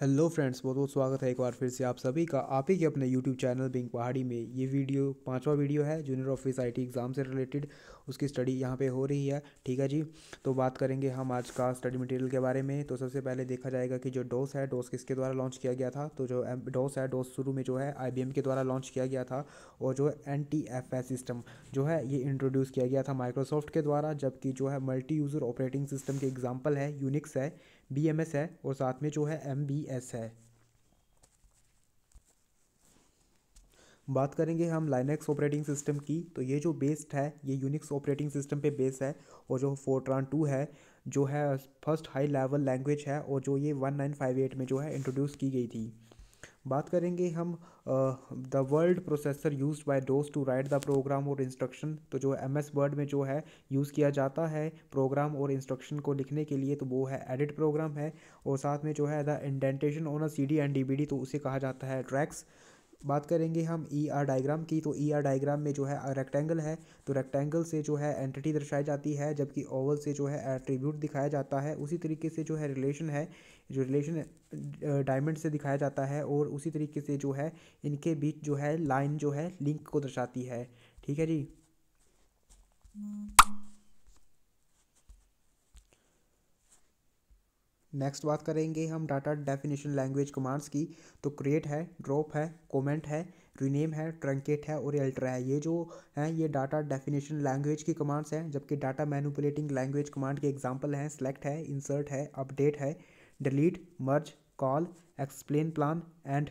Hello friends बहुत बहुत स्वागत है एक बार फिर से आप सभी का आप ही के अपने यूट्यूब चैनल बिंग पहाड़ी में ये वीडियो पांचवा वीडियो है जूनियर ऑफिस आईटी एग्ज़ाम से रिलेटेड उसकी स्टडी यहाँ पे हो रही है ठीक है जी तो बात करेंगे हम आज का स्टडी मटेरियल के बारे में तो सबसे पहले देखा जाएगा कि जो डोस है डोस किसके द्वारा लॉन्च किया गया था तो जो डोस है डोस शुरू में जो है आई के द्वारा लॉन्च किया गया था और जो एन सिस्टम जो है ये इंट्रोड्यूस किया गया था माइक्रोसॉफ्ट के द्वारा जबकि जो है मल्टी यूज़र ऑपरेटिंग सिस्टम के एग्जाम्पल है यूनिक्स है बी एम एस है और साथ में जो है एम बी एस है बात करेंगे हम लाइनेक्स ऑपरेटिंग सिस्टम की तो ये जो बेस्ड है ये यूनिक्स ऑपरेटिंग सिस्टम पे बेस है और जो फोर्ट्रान टू है जो है फर्स्ट हाई लेवल लैंग्वेज है और जो ये वन नाइन फाइव एट में जो है इंट्रोड्यूस की गई थी बात करेंगे हम the world processor use by those to write the program और इंस्ट्रक्शन तो जो एम एस वर्ड में जो है यूज़ किया जाता है प्रोग्राम और इंस्ट्रक्शन को लिखने के लिए तो वो है एडिट प्रोग्राम है और साथ में जो है the indentation on a C D and D B D तो उसे कहा जाता है ट्रैक्स बात करेंगे हम ई आर डायग्राम की तो ई आर डायग्राम में जो है रेक्टेंगल है तो रेक्टेंगल से जो है एंटिटी दर्शाई जाती है जबकि ओवल से जो है एट्रीब्यूट दिखाया जाता है उसी तरीके से जो है रिलेशन है जो रिलेशन डायमंड से दिखाया जाता है और उसी तरीके से जो है इनके बीच जो है लाइन जो है लिंक को दर्शाती है ठीक है जी हम्म। नेक्स्ट बात करेंगे हम डाटा डेफिनेशन लैंग्वेज कमांड्स की तो क्रिएट है ड्रॉप है कमेंट है रीनेम है ट्रंकेट है और एल्ट्रा है ये जो हैं ये डाटा डेफिनेशन लैंग्वेज की कमांड्स हैं जबकि डाटा मैनुपलेटिंग लैंग्वेज कमांड के एग्जाम्पल हैं सेलेक्ट है इंसर्ट है अपडेट है delete merge call explain plan and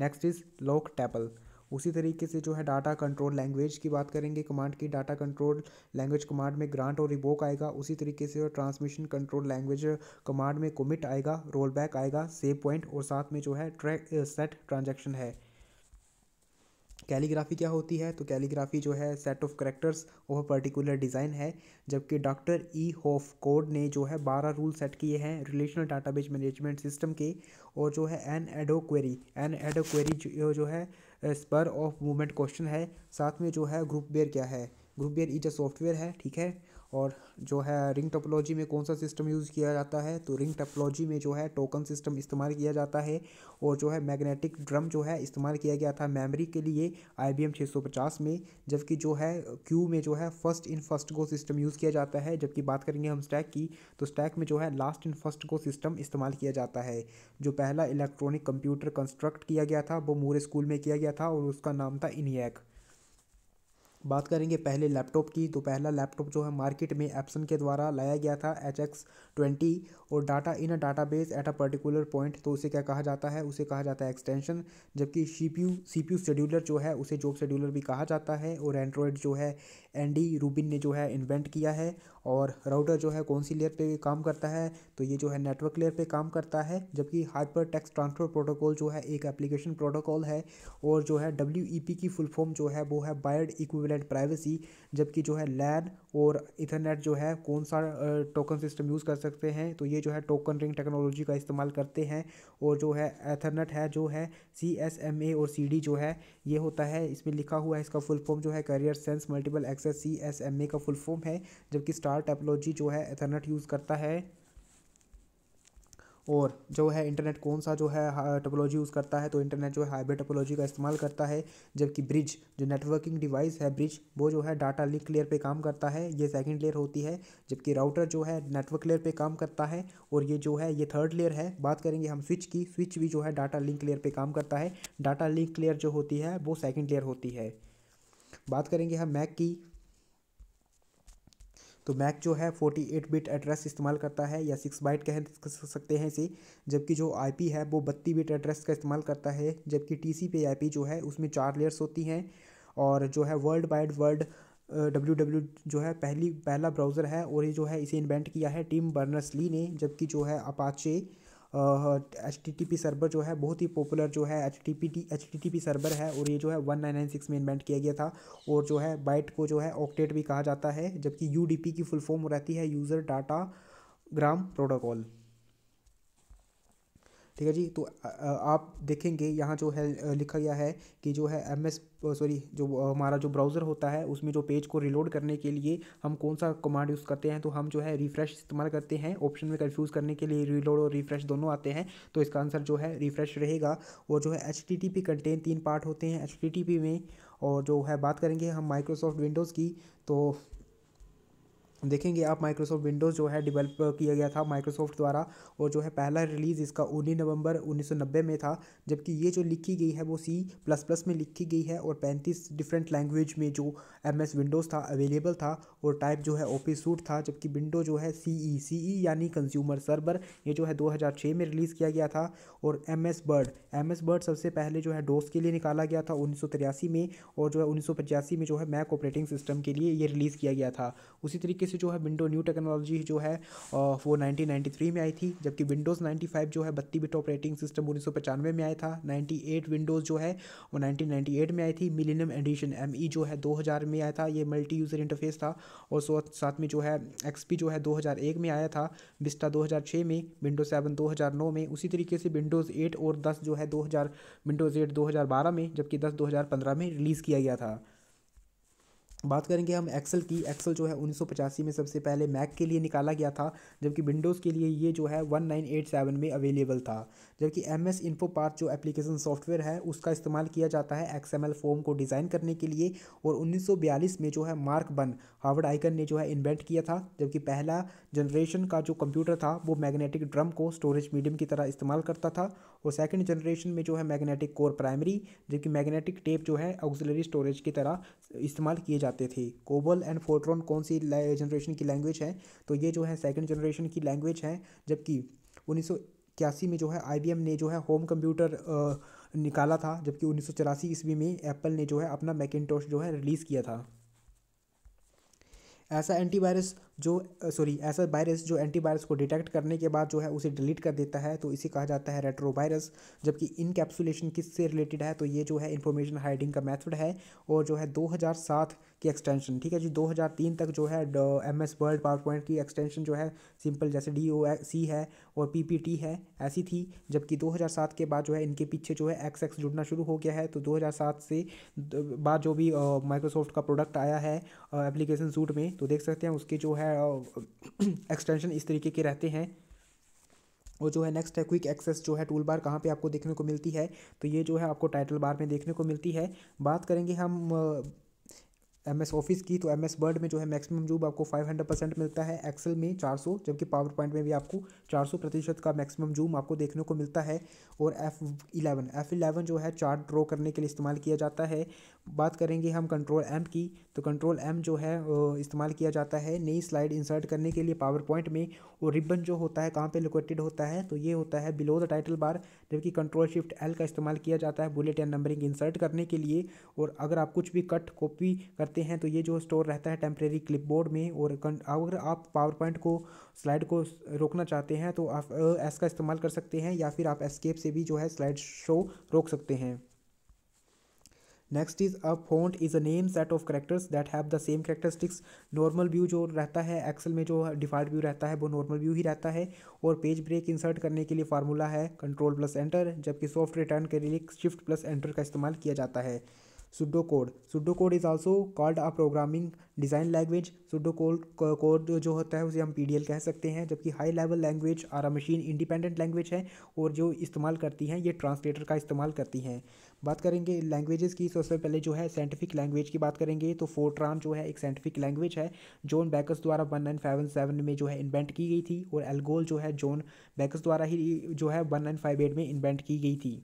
next is lock table उसी तरीके से जो है डाटा कंट्रोल लैंग्वेज की बात करेंगे कमांड की डाटा कंट्रोल लैंग्वेज कमांड में ग्रांट और रिबोक आएगा उसी तरीके से ट्रांसमिशन कंट्रोल लैंग्वेज कमांड में कोमिट आएगा रोल बैक आएगा सेव पॉइंट और साथ में जो है ट्रैक सेट ट्रांजेक्शन है कैलीग्राफी क्या होती है तो कैलीग्राफी जो है set of characters of particular design है जबकि डॉक्टर ई होफ कोड ने जो है बारह रूल सेट किए हैं रिलेशनल डाटाबेस मैनेजमेंट सिस्टम के और जो है an ad hoc query an ad hoc query जो, जो है स्पर ऑफ मूवमेंट क्वेश्चन है साथ में जो है ग्रुप बेयर क्या है groupware is a software है ठीक है और जो है रिंग टोपोलॉजी में कौन सा सिस्टम यूज़ किया जाता है तो रिंग टोपोलॉजी में जो है टोकन सिस्टम इस्तेमाल किया जाता है और जो है मैग्नेटिक ड्रम जो है इस्तेमाल किया गया था मेमोरी के लिए आई बी में जबकि जो है क्यू में जो है first in first go system use किया जाता है जबकि बात करेंगे हम स्टैक की तो स्टैक में जो है last in first go system इस्तेमाल किया जाता है जो पहला इलेक्ट्रॉनिक कंप्यूटर कंस्ट्रक्ट किया गया था वो मोरे स्कूल में किया गया था और उसका नाम था इनियक बात करेंगे पहले लैपटॉप की तो पहला लैपटॉप जो है मार्केट में एप्सन के द्वारा लाया गया था एच एक्स ट्वेंटी और data in a database at a particular point तो उसे क्या कहा जाता है उसे कहा जाता है एक्सटेंशन जबकि C P U C P U scheduler जो है उसे जॉब शेड्यूलर भी कहा जाता है और एंड्रॉयड जो है एंडी रूबिन ने जो है इन्वेंट किया है और राउटर जो है कौन सी लेयर पे काम करता है तो ये जो है नेटवर्क लेयर पे काम करता है जबकि हाइपर टेक्स ट्रांसफर प्रोटोकॉल जो है एक एप्लीकेशन प्रोटोकॉल है और जो है डब्ल्यू ई पी की फुल फॉर्म जो है वो है बायर्ड इक्विवेलेंट प्राइवेसी जबकि जो है लैन और इथरनेट जो है कौन सा टोकन सिस्टम यूज़ कर सकते सकते हैं तो ये जो है टोकन रिंग टेक्नोलॉजी का इस्तेमाल करते हैं और जो है एथरनेट है जो है सी एस एम ए और सी डी जो है ये होता है इसमें लिखा हुआ है इसका फुल फॉर्म जो है carrier sense multiple access C S M A का फुल फॉर्म है जबकि स्टार टेक्नोलॉजी जो है एथरनेट यूज़ करता है और जो है इंटरनेट कौन सा जो है टेक्नोलॉजी यूज़ करता है तो इंटरनेट जो है हाइब्रिड टेक्नोलॉजी का इस्तेमाल करता है जबकि ब्रिज जो नेटवर्किंग डिवाइस है ब्रिज वो जो है डाटा लिंक लेयर पे काम करता है ये सेकंड लेयर होती है जबकि राउटर जो है नेटवर्क लेयर पे काम करता है और ये जो है ये थर्ड लेयर है बात करेंगे हम स्विच की स्विच भी जो है डाटा लिंक लेयर पर काम करता है डाटा लिंक लेयर जो होती है वो सेकेंड लेयर होती है बात करेंगे हम मैक की तो मैक जो है फोर्टी एट बिट एड्रेस इस्तेमाल करता है या सिक्स बाइट कह सकते हैं इसे जबकि जो आईपी है वो बत्तीस बिट एड्रेस का इस्तेमाल करता है जबकि आई आईपी जो है उसमें चार लेयर्स होती हैं और जो है world wide world W W जो है पहली पहला ब्राउज़र है और ये जो है इसे इन्वेंट किया है टीम बर्नर्स ली ने जबकि जो है Apache H T T P server जो है बहुत ही पॉपुलर जो है H T P T H T T P server है और ये जो है वन नाइन नाइन सिक्स में इन्वेंट किया गया था और जो है बाइट को जो है ऑक्टेट भी कहा जाता है जबकि यू डी पी की फुल फॉर्म रहती है यूज़र डाटा ग्राम प्रोटोकॉल ठीक है जी तो आप देखेंगे यहाँ जो है लिखा गया है कि जो है एम एस सॉरी जो हमारा जो ब्राउज़र होता है उसमें जो पेज को रिलोड करने के लिए हम कौन सा कमांड यूज़ करते हैं तो हम जो है रिफ्रेश इस्तेमाल करते हैं ऑप्शन में कन्फ्यूज़ करने के लिए रिलोड और रिफ्रेश दोनों आते हैं तो इसका आंसर जो है रिफ्रेश रहेगा और जो है H T T P contain तीन पार्ट होते हैं एच टी पी में और जो है बात करेंगे हम माइक्रोसॉफ्ट विंडोज़ की तो देखेंगे आप माइक्रोसॉफ्ट विंडोज़ जो है डेवलप किया गया था माइक्रोसॉफ्ट द्वारा और जो है पहला रिलीज़ इसका उन्नीस नवंबर 1990 में था जबकि ये जो लिखी गई है वो सी प्लस प्लस में लिखी गई है और 35 डिफरेंट लैंग्वेज में जो एम एस विंडोज़ था अवेलेबल था और टाइप जो है ओपी सूट था जबकि विंडो जो है सी ई सी ई यानी कंज्यूमर सर्वर ये जो है दो में रिलीज़ किया गया था और M S word M S word सबसे पहले जो है डोस के लिए निकाला गया था उन्नीस में और जो है उन्नीस में जो है मैक ऑपरेटिंग सिस्टम के लिए ये रिलीज़ किया गया था उसी तरीके से जो है विंडो न्यू टेक्नोलॉजी जो है वो 1993 में आई थी जबकि विंडोज़ 95 जो है बत्ती बिट ऑपरेटिंग सिस्टम उन्नीस में आया था 98 विंडोज़ जो है वो 1998 में आई थी मिलीनियम एडिशन एम जो है 2000 में आया था ये मल्टी यूज़र इंटरफेस था और सो साथ में जो है एक्स जो है 2001 में आया था बिस्टा 2006 में विंडो सेवन 2009 में उसी तरीके से विंडोज़ एट और दस जो है दो विंडोज़ एट दो में जबकि दस दो में रिलीज़ किया गया था बात करेंगे हम एक्सेल की एक्सेल जो है उन्नीस में सबसे पहले मैक के लिए निकाला गया था जबकि विंडोज़ के लिए ये जो है 1987 में अवेलेबल था जबकि एम एस इन्फो पार्ट जो एप्लीकेशन सॉफ्टवेयर है उसका इस्तेमाल किया जाता है एक्सएमएल फॉर्म को डिज़ाइन करने के लिए और 1942 में जो है मार्क बन हार्वर्ड आइकन ने जो है इन्वेंट किया था जबकि पहला जनरेशन का जो कंप्यूटर था वो मैग्नेटिक ड्रम को स्टोरेज मीडियम की तरह इस्तेमाल करता था और सेकेंड जनरेशन में जो है मैग्नेटिक कोर प्राइमरी जबकि मैग्नेटिक टेप जो है ऑक्सिलरी स्टोरेज की तरह इस्तेमाल किए जाते थे कोबल एंड फोट्रॉन कौन सी जनरेशन की लैंग्वेज है तो ये जो है सेकेंड जनरेशन की लैंग्वेज है जबकि उन्नीस इक्यासी में जो है आई ने जो है होम कंप्यूटर निकाला था जबकि उन्नीस सौ ईस्वी में एप्पल ने जो है अपना मैकिनटोश जो है रिलीज़ किया था ऐसा एंटीवायरस जो सॉरी ऐसा वायरस जो एंटीवायरस को डिटेक्ट करने के बाद जो है उसे डिलीट कर देता है तो इसे कहा जाता है रेट्रोवायरस जबकि इनकैप्सुलेशन किससे रिलेटेड है तो ये जो है इन्फॉर्मेशन हाइडिंग का मैथड है और जो है दो की एक्सटेंशन ठीक है जी 2003 तक जो है M S world PowerPoint की एक्सटेंशन जो है सिंपल जैसे डी ओ सी है और पी पी टी है ऐसी थी जबकि 2007 के बाद जो है इनके पीछे जो है एक्स एक्स जुड़ना शुरू हो गया है तो 2007 से बाद जो भी माइक्रोसॉफ्ट का प्रोडक्ट आया है एप्लीकेशन सूट में तो देख सकते हैं उसके जो है एक्सटेंशन इस तरीके के रहते हैं और जो है नेक्स्ट है क्विक एक्सेस जो है टूल बार कहाँ पे आपको देखने को मिलती है तो ये जो है आपको टाइटल बार में देखने को मिलती है बात करेंगे हम एम एस ऑफिस की तो एम एस वर्ड में जो है मैक्सिमम जूब आपको फाइव हंड्रेड परसेंट मिलता है एक्सेल में चार सौ जबकि पावर पॉइंट में भी आपको चार सौ प्रतिशत का मैक्सिमम जूम आपको देखने को मिलता है और एफ़ इलेवन एफ़ इलेवन जो है चार्ट ड्रॉ करने के लिए इस्तेमाल किया जाता है बात करेंगे हम कंट्रोल एम की तो कंट्रोल एम जो है इस्तेमाल किया जाता है नई स्लाइड इंसर्ट करने के लिए पावर पॉइंट में और रिबन जो होता है कहाँ पे लोकेटेड होता है तो ये होता है बिलो द टाइटल बार जबकि कंट्रोल शिफ्ट एल का इस्तेमाल किया जाता है बुलेट या नंबरिंग इंसर्ट करने के लिए और अगर आप कुछ भी कट कॉपी करते हैं तो ये जो स्टोर रहता है टेम्प्रेरी क्लिप में और अगर आप पावर पॉइंट को स्लाइड को रोकना चाहते हैं तो आप एस का इस्तेमाल कर सकते हैं या फिर आप एस्केप से भी जो है स्लाइड शो रोक सकते हैं next is a font is a name set of characters that have the same characteristics normal view जो रहता है एक्सेल में जो डिफ़ॉल्ट व्यू रहता है वो नॉर्मल व्यू ही रहता है और पेज ब्रेक इंसर्ट करने के लिए फार्मूला है कंट्रोल प्लस एंटर जबकि सॉफ्ट रिटर्न के लिए शिफ्ट प्लस एंटर का इस्तेमाल किया जाता है pseudo code pseudo code is also called a programming design language pseudo code code जो होता है उसे हम पी कह सकते हैं जबकि high level language are a machine independent language है और जो इस्तेमाल करती हैं ये ट्रांसलेटर का इस्तेमाल करती हैं बात करेंगे लैंग्वेजेस की सबसे पहले जो है साइंटिफिक लैंग्वेज की बात करेंगे तो फोर्ट्रान जो है एक साइंटिफिक लैंग्वेज है जॉन बैकस द्वारा वन नाइन फाइव सेवन में जो है इन्वेंट की गई थी और एल्गोल जो है जॉन बैकस द्वारा ही जो है वन नाइन फाइव एट में इन्वेंट की गई थी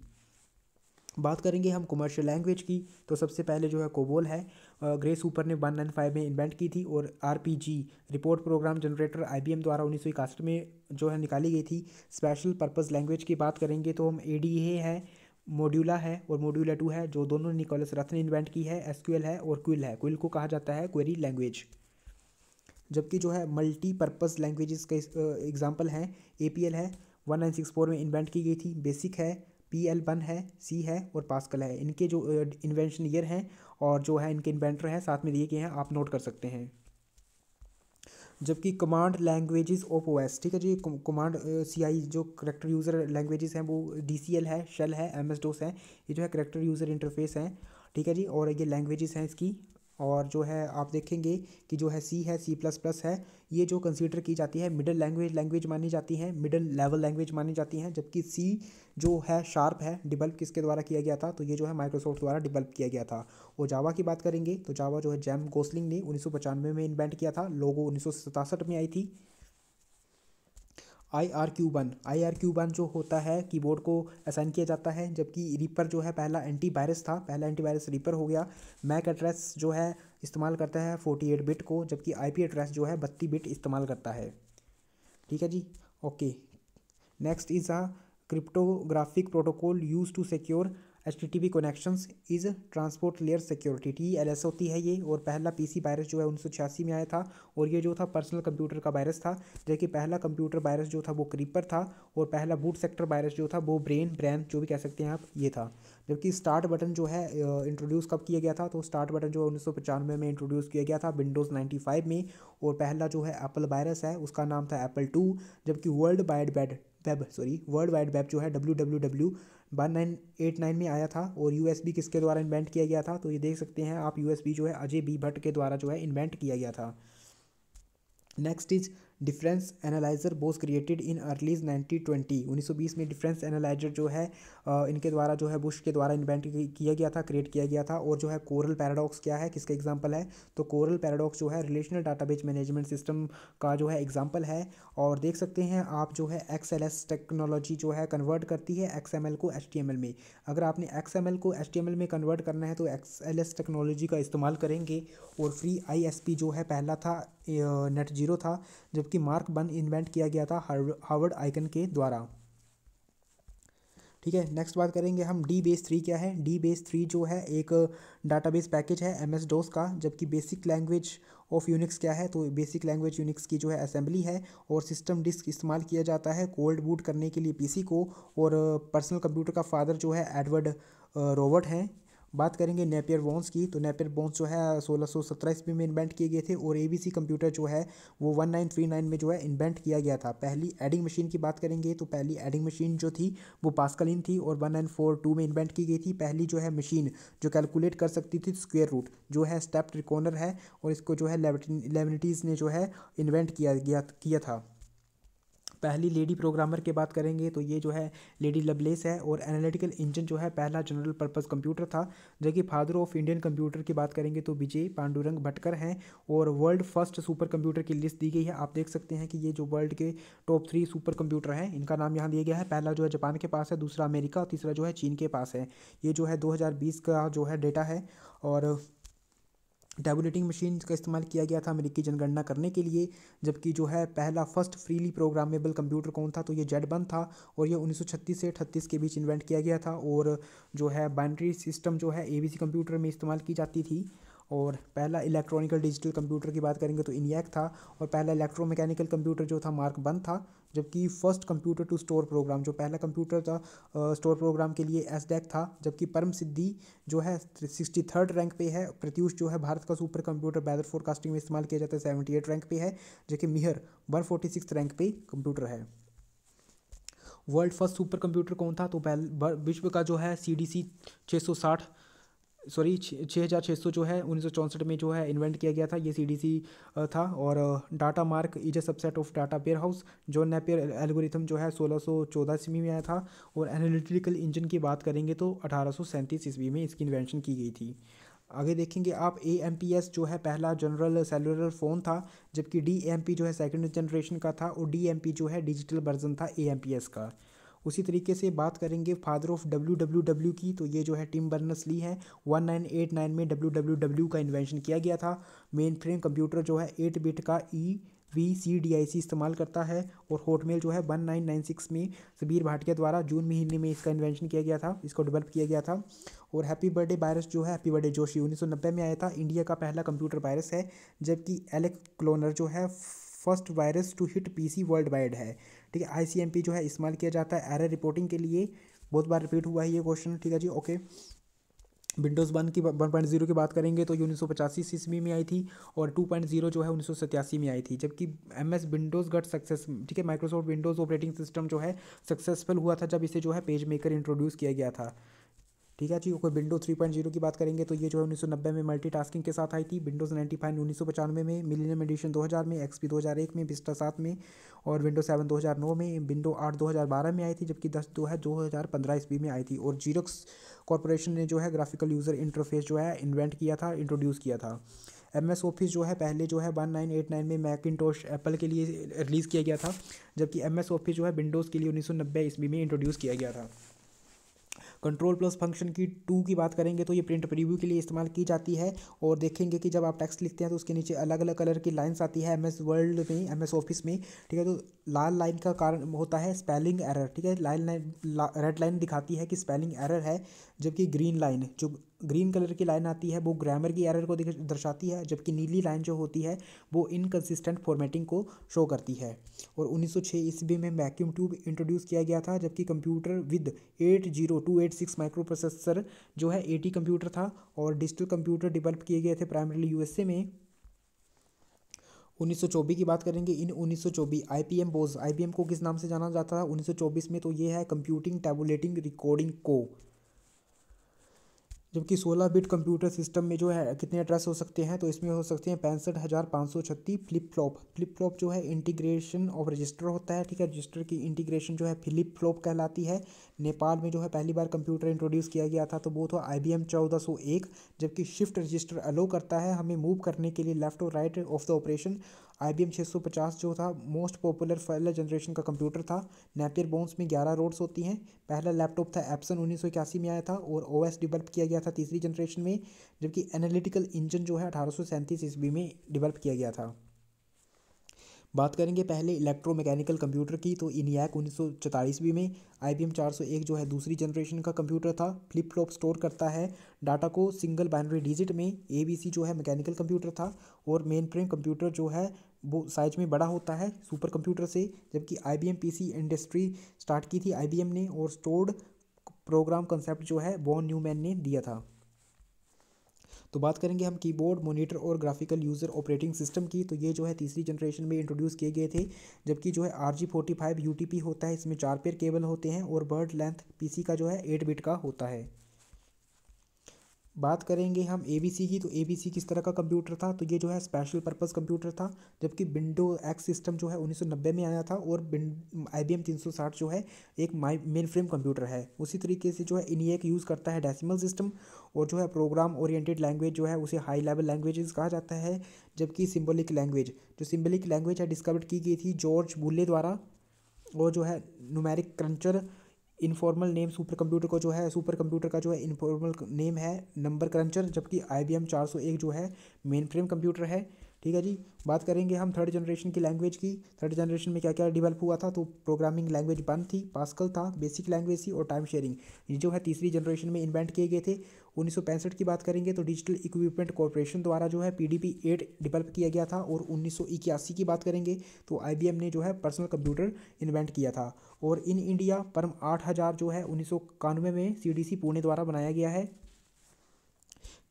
बात करेंगे हम कमर्शियल लैंग्वेज की तो सबसे पहले जो है कोबोल है ग्रे सुपर ने वन नाइन फाइव में इन्वेंट की थी और G report program generator M द्वारा उन्नीस सौ में जो है निकाली गई थी स्पेशल पर्पज़ लैंग्वेज की बात करेंगे तो हम ए है मोड्यूला है और मोड्यूला टू है जो दोनों निकोलस रथ ने इन्वेंट की है एसक्यूएल है और क्विल है क्विल को कहा जाता है क्वेरी लैंग्वेज जबकि जो है मल्टीपर्पज़ लैंग्वेज का एग्जाम्पल हैं ए है वन नाइन सिक्स फोर में इन्वेंट की गई थी बेसिक है पी एल वन है सी है और पास्कल है इनके जो इन्वेंशन ईयर हैं और जो है इनके इन्वेंटर हैं साथ में दिए गए हैं आप नोट कर सकते हैं जबकि कमांड लैंग्वेजेस ऑफ ओएस ठीक है जी कमांड सीआई जो करेक्टर यूज़र लैंग्वेजेस हैं वो डीसीएल है शेल है एमएस डोस है ये जो है करेक्टर यूज़र इंटरफेस है ठीक है जी और ये लैंग्वेजेस हैं इसकी और जो है आप देखेंगे कि जो है सी है सी प्लस प्लस है ये जो कंसीडर की जाती है मिडिल लैंग्वेज लैंग्वेज मानी जाती है मिडिल लेवल लैंग्वेज मानी जाती हैं जबकि सी जो है शार्प है डिवेल्प किसके द्वारा किया गया था तो ये जो है माइक्रोसॉफ्ट द्वारा डिवेल्प किया गया था और जावा की बात करेंगे तो जावा जो है जैम गोसलिंग ने उन्नीस में इन्वेंट किया था लोगो उन्नीस में आई थी I R Q one I R Q one जो होता है कीबोर्ड को असाइन किया जाता है जबकि रीपर जो है पहला एंटीवायरस था पहला एंटीवायरस रीपर हो गया मैक एड्रेस जो है इस्तेमाल करता है फोर्टी एट बिट को जबकि आई पी एड्रेस जो है बत्ती बिट इस्तेमाल करता है ठीक है जी okay next is a cryptographic protocol use to secure H T T P connection is transport layer security T L S होती है ये और पहला पी सी वायरस जो है उन्नीस सौ छियासी में आया था और ये जो था पर्सनल कंप्यूटर का वायरस था जबकि पहला कंप्यूटर वायरस जो था वो क्रीपर था और पहला बूट सेक्टर वायरस जो था वो ब्रेन ब्रैन जो भी कह सकते हैं आप ये था जबकि स्टार्ट बटन जो है इंट्रोड्यूस कब किया गया था तो स्टार्ट बटन जो है उन्नीस सौ पचानवे में इंट्रोड्यूस किया गया था विंडोज़ नाइन्टी फाइव में और पहला जो है एप्पल वायरस है उसका नाम था एप्पल टू जबकि world wide web sorry world wide web जो है W W W one nine eight nine में आया था और यू किसके द्वारा इन्वेंट किया गया था तो ये देख सकते हैं आप यू जो है अजय बी भट्ट के द्वारा जो है इन्वेंट किया गया था next is difference analyser was created in earlies 1920 बीस में डिफरेंस एनालाइजर जो है इनके द्वारा जो है बुश के द्वारा इन्वेंट किया गया था क्रिएट किया गया था और जो है कोरल पैराडॉक्स क्या है किसका एग्जाम्पल है तो कोरल पैराडॉक्स जो है रिलेशनल डाटाबेस मैनेजमेंट सिस्टम का जो है एग्जाम्पल है और देख सकते हैं आप जो है एक्स एल एस टेक्नोलॉजी जो है कन्वर्ट करती है एक्स एम एल को एच में अगर आपने एक्स एम एल को एच में कन्वर्ट करना है तो एक्स एल एस टेक्नोलॉजी का इस्तेमाल करेंगे और फ्री आई एस पी जो है पहला था नेट जीरो था जबकि मार्क वन इन्वेंट किया गया था हार्वर्ड आइकन के द्वारा ठीक है नेक्स्ट बात करेंगे हम डी बेस थ्री क्या है डी बेस थ्री जो है एक डाटाबेस पैकेज है एम एस डोस का जबकि बेसिक लैंग्वेज ऑफ यूनिक्स क्या है तो बेसिक लैंग्वेज यूनिक्स की जो है असेंबली है और सिस्टम डिस्क इस्तेमाल किया जाता है कोल्ड बूट करने के लिए पीसी को और पर्सनल कंप्यूटर का फादर जो है एडवर्ड रॉबर्ट हैं बात करेंगे नेपियर बोन्स की तो नेपियर बोन्स जो है सोलह सौ सत्रह ईस्वी में इन्वेंट किए गए थे और एबीसी कंप्यूटर जो है वो वन नाइन थ्री नाइन में जो है इन्वेंट किया गया था पहली एडिंग मशीन की बात करेंगे तो पहली एडिंग मशीन जो थी वो पास्कलिन थी और वन नाइन फोर टू में इन्वेंट की गई थी पहली जो है मशीन जो कैलकुलेट कर सकती थी स्क्वेयर रूट जो है स्टेप ट्रिकोनर है और इसको जो है लेबनिटीज़ ने जो है इन्वेंट किया गया किया था पहली लेडी प्रोग्रामर की बात करेंगे तो ये जो है लेडी लबलेस है और एनालिटिकल इंजन जो है पहला जनरल पर्पज़ कंप्यूटर था जबकि फादर ऑफ इंडियन कंप्यूटर की बात करेंगे तो विजय पांडुरंग भटकर हैं और वर्ल्ड फर्स्ट सुपर कंप्यूटर की लिस्ट दी गई है आप देख सकते हैं कि ये जो वर्ल्ड के टॉप थ्री सुपर कंप्यूटर हैं इनका नाम यहाँ दिया गया है पहला जो है जापान के पास है दूसरा अमेरिका और तीसरा जो है चीन के पास है ये जो है दो का जो है डेटा है और टैबुलेटिंग मशीन का इस्तेमाल किया गया था अमेरिकी जनगणना करने के लिए जबकि जो है पहला फर्स्ट फ्रीली प्रोग्रामेबल कंप्यूटर कौन था तो ये जेड बन था और ये 1936 से 38 के बीच इन्वेंट किया गया था और जो है बाइनरी सिस्टम जो है एबीसी कंप्यूटर में इस्तेमाल की जाती थी और पहला इलेक्ट्रॉनिकल डिजिटल कंप्यूटर की बात करेंगे तो इनियक था और पहला इलेक्ट्रोमैकेनिकल कंप्यूटर जो था मार्क वन था जबकि first computer to store program जो पहला कंप्यूटर था स्टोर प्रोग्राम के लिए एस डेक e था जबकि परम सिद्धि जो है सिक्सटी थर्ड रैंक पे है प्रत्यूष जो है भारत का सुपर कंप्यूटर बैदर फोरकास्टिंग में इस्तेमाल किया जाता है सेवेंटी एट रैंक पे है जबकि Mihir one forty six rank पे कंप्यूटर है वर्ल्ड फर्स्ट सुपर कंप्यूटर कौन था तो विश्व का जो है सी डी सी छः सौ साठ सॉरी छः हज़ार छः सौ जो है उन्नीस सौ चौंसठ में जो है इन्वेंट किया गया था ये सी था और data mart is a subset of data warehouse जो नेपियर एल्गोरिथम जो है सोलह सौ चौदह ईस्वी में आया था और एनालिटिकल इंजन की बात करेंगे तो अठारह सौ सैंतीस ईस्वी में इसकी इन्वेंशन की गई थी आगे देखेंगे आप ए एम पी एस जो है पहला जनरल सेलुलर फ़ोन था जबकि डी एम पी जो है सेकेंड जनरेशन का था और डी एम पी जो है डिजिटल वर्जन था ए एम पी एस का उसी तरीके से बात करेंगे father of W W W की तो ये जो है टिम बर्नस ली है वन नाइन एट नाइन में डब्ल्यू डब्ल्यू डब्ल्यू का इन्वेंशन किया गया था मेन फ्रेम कंप्यूटर जो है एट बिट का E V C D I सी इस्तेमाल करता है और हॉटमेल जो है वन नाइन नाइन सिक्स में सबीर भाटिया द्वारा जून महीने में इसका इन्वेंशन किया गया था इसको डेवलप किया गया था और हैप्पी बर्थडे वायरस जो है हैप्पी बर्थडे जोशी उन्नीस सौ नब्बे में आया था इंडिया का पहला कंप्यूटर वायरस है जबकि एलेक् क्लोनर जो है first virus to hit PC world wide है ठीक है आईसीएमपी जो है इस्तेमाल किया जाता है एरर रिपोर्टिंग के लिए बहुत बार रिपीट हुआ है ये क्वेश्चन ठीक है जी ओके विंडोज़ वन की वन पॉइंट जीरो की बात करेंगे तो ये उन्नीस सौ पचासी ईस्वी में आई थी और टू पॉइंट जीरो जो है उन्नीस सौ सतासी में आई थी जबकि M S Windows got success ठीक है माइक्रोसॉफ्ट विंडोज़ ऑपरेटिंग सिस्टम जो है सक्सेसफुल हुआ था जब इसे जो है पेज मेकर इंट्रोड्यूस किया गया था ठीक है जी कोई विंडो थ्री पॉइंट जीरो की बात करेंगे तो ये जो है उन्नीस सौ नब्बे में मल्टीटास्किंग के साथ आई थी विंडोज़ नाइन्टी फाइव उन्नीस सौ पचानवे में मिलीनियम एडिशन दो हज़ार में एक्सपी दो हज़ार एक में बिस्टर सात में और विंडो सेवन दो हज़ार नौ में विंडो आठ दो हज़ार बारह में आई थी जबकि दस दो है दो हज़ार पंद्रह ईस्वी में आई थी और जीरोक्स कॉरपोरेशन ने जो है ग्राफिकल यूज़र इंटरफेस जो है इन्वेंट किया था इंट्रोड्यूस किया था एम एस ऑफिस जो है पहले जो है वन नाइन एट नाइन में टोश एप्पल के लिए रिलीज़ किया गया था जबकि एम एस ऑफिस जो है विंडोज़ के लिए उन्नीस सौ नब्बे ईस्वी में इंट्रोड्यूस किया गया था control plus function key two की बात करेंगे तो ये प्रिंट प्रीव्यू के लिए इस्तेमाल की जाती है और देखेंगे कि जब आप टेक्स्ट लिखते हैं तो उसके नीचे अलग अलग कलर की लाइन्स आती है एम वर्ल्ड में एम ऑफिस में ठीक है तो लाल लाइन का कारण होता है स्पेलिंग एरर ठीक है लाल लाइन रेड लाइन दिखाती है कि स्पेलिंग एरर है जबकि ग्रीन लाइन जो ग्रीन कलर की लाइन आती है वो ग्रामर की एरर को दर्शाती है जबकि नीली लाइन जो होती है वो इनकन्सिस्टेंट फॉर्मेटिंग को शो करती है और 1906 ईस्वी में वैक्यूम ट्यूब इंट्रोड्यूस किया गया था जबकि कंप्यूटर विद 80286 माइक्रो प्रोसेसर जो है ए कंप्यूटर था और डिजिटल कंप्यूटर डेवलप किए गए थे प्राइमरली यू में 1924 की बात करेंगे इन 1924 आईपीएम बोज आईपीएम को किस नाम से जाना जाता था 1924 में तो ये है कंप्यूटिंग टैबुलेटिंग रिकॉर्डिंग को जबकि 16 बिट कंप्यूटर सिस्टम में जो है कितने एड्रेस हो सकते हैं तो इसमें हो सकते हैं पैंसठ हज़ार पाँच सौ छत्तीस फ्लिप फ्लॉप फ्लिप फ्लॉप जो है इंटीग्रेशन ऑफ रजिस्टर होता है ठीक है रजिस्टर की इंटीग्रेशन जो है फ्लिप फ्लॉप कहलाती है नेपाल में जो है पहली बार कंप्यूटर इंट्रोड्यूस किया गया था तो वो था आई बी एम चौदह सौ एक जबकि शिफ्ट रजिस्टर अलो करता है हमें मूव करने के लिए लेफ्ट और right of the operation I B M छः सौ पचास जो था मोस्ट पॉपुलर पहला जनरेशन का कंप्यूटर था नेपियर बोन्स में ग्यारह रोड्स होती हैं पहला लैपटॉप था एप्सन उन्नीस सौ इक्यासी में आया था और ओ एस डिवेल्प किया गया था तीसरी जनरेशन में जबकि एनालिटिकल इंजन जो है अठारह सौ सैंतीस ईस्वी में डिवेल्प किया गया था बात करेंगे पहले इलेक्ट्रोमैकेनिकल कंप्यूटर की तो इनियाक उन्नीस सौ चौतालीसवीं में आई बी एम चार सौ एक जो है दूसरी जनरेशन का कंप्यूटर था फ्लिप फ्लॉप स्टोर करता है डाटा को सिंगल बाइनरी डिजिट में ए बी सी जो है मैकेनिकल कंप्यूटर था और मेन फ्रेम कंप्यूटर जो है वो साइज में बड़ा होता है सुपर कंप्यूटर से जबकि I B M P C industry start की थी आई बी एम ने और स्टोर्ड प्रोग्राम कंसेप्ट जो है वॉन न्यूमैन ने दिया था तो बात करेंगे हम कीबोर्ड मॉनिटर और ग्राफिकल यूज़र ऑपरेटिंग सिस्टम की तो ये जो है तीसरी जनरेशन में इंट्रोड्यूस किए गए थे जबकि जो है R G forty five U T P होता है इसमें चार पेयर केबल होते हैं और बर्ड लेंथ पी सी का जो है एट बिट का होता है बात करेंगे हम ए की तो ए किस तरह का कंप्यूटर था तो ये जो है स्पेशल पर्पस कंप्यूटर था जबकि विंडो एक्स सिस्टम जो है 1990 में आया था और आई बी 360 जो है एक माई मेन फ्रेम कंप्यूटर है उसी तरीके से जो है एक यूज़ करता है डेसिमल सिस्टम और जो है प्रोग्राम ओरिएंटेड लैंग्वेज जो है उसे हाई लेवल लैंग्वेज कहा जाता है जबकि सिम्बलिक लैंग्वेज जो सिम्बलिक लैंग्वेज है डिस्कवर की गई थी जॉर्ज बुल्ले द्वारा और जो है numeric cruncher informal name super computer को जो है सुपर कंप्यूटर का जो है इनफॉर्मल नेम है नंबर क्रंचर जबकि आई बी एम चार सौ एक जो है मेन फ्रेम कंप्यूटर है ठीक है जी बात करेंगे हम थर्ड जनरेशन की लैंग्वेज की थर्ड जनरेशन में क्या क्या डेवलप हुआ था तो प्रोग्रामिंग लैंग्वेज बन थी पास्कल था बेसिक लैंग्वेज थी और टाइम शेयरिंग ये जो है तीसरी जनरेशन में इन्वेंट किए गए थे उन्नीस की बात करेंगे तो डिजिटल इक्विपमेंट कॉरपोरेशन द्वारा जो है पी डी डेवलप किया गया था और उन्नीस की बात करेंगे तो आई ने जो है पर्सनल कंप्यूटर इन्वेंट किया था और इन इंडिया परम आठ जो है उन्नीस में सी पुणे द्वारा बनाया गया है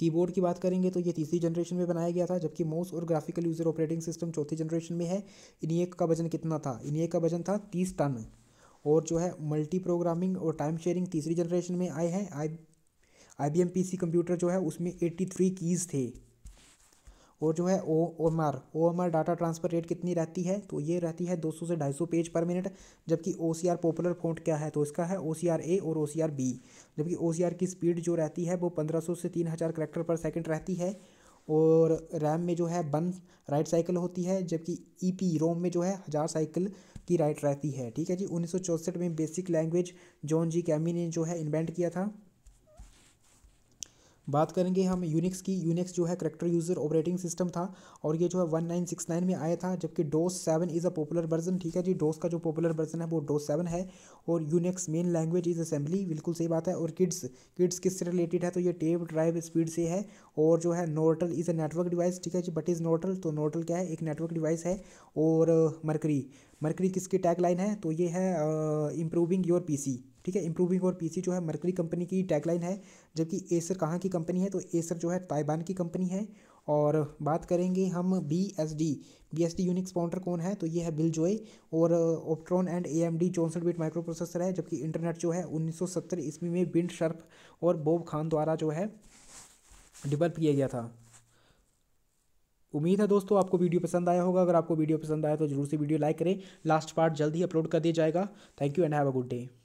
कीबोर्ड की बात करेंगे तो ये तीसरी जनरेशन में बनाया गया था जबकि माउस और ग्राफिकल यूज़र ऑपरेटिंग सिस्टम चौथी जनरेशन में है इन्हीं का वजन कितना था इनिए का वजन था तीस टन और जो है मल्टी प्रोग्रामिंग और टाइम शेयरिंग तीसरी जनरेशन में आए हैं I I B M P C computer जो है उसमें एट्टी थ्री कीज़ थे और जो है O O M R O M R data transfer rate कितनी रहती है तो ये रहती है 200 से 250 पेज पर मिनट जबकि O C R popular font क्या है तो इसका है ओ सी आर ए और ओ सी आर बी जबकि ओ सी आर की स्पीड जो रहती है वो 1500 से 3000 करेक्टर पर सेकेंड रहती है और रैम में जो है वन राइट साइकिल होती है जबकि ई पी रोम में जो है हज़ार साइकिल की राइट रहती है ठीक है जी उन्नीस में basic language John G Kemeny ने जो है इन्वेंट किया था बात करेंगे हम यूनिक्स की यूनिक्स जो है करेक्टर यूज़र ऑपरेटिंग सिस्टम था और ये जो है वन नाइन सिक्स नाइन में आया था जबकि DOS seven is a popular version ठीक है जी डोस का जो पॉपुलर वर्जन है वो डोस सेवन है और Unix main language is assembly बिल्कुल सही बात है और किड्स किड्स से रिलेटेड है तो ये टेप ड्राइव स्पीड से है और जो है Nortel is a network device ठीक है जी बट इज़ नोटल तो नोटल क्या है एक नेटवर्क डिवाइस है और मरकरी uh, मरकरी किसकी टैग लाइन है तो ये है इम्प्रूविंग योर सी ठीक है इंप्रूविंग और पीसी जो है मर्करी कंपनी की टैगलाइन है जबकि एसर कहाँ की कंपनी है तो एसर जो है ताइबान की कंपनी है और बात करेंगे हम B S D B S D Unix founder कौन है तो ये है बिल जोए और Opteron and A M D चौंसठ बीट माइक्रो प्रोसेसर है जबकि इंटरनेट जो है उन्नीस सौ सत्तर ईस्वी में बिन शर्फ और बोब खान द्वारा जो है डिवेल्प किया गया था उम्मीद है दोस्तों आपको वीडियो पसंद आया होगा अगर आपको वीडियो पसंद आया तो जरूर से वीडियो लाइक करें लास्ट पार्ट जल्द ही अपलोड कर दिया जाएगा thank you and have a good day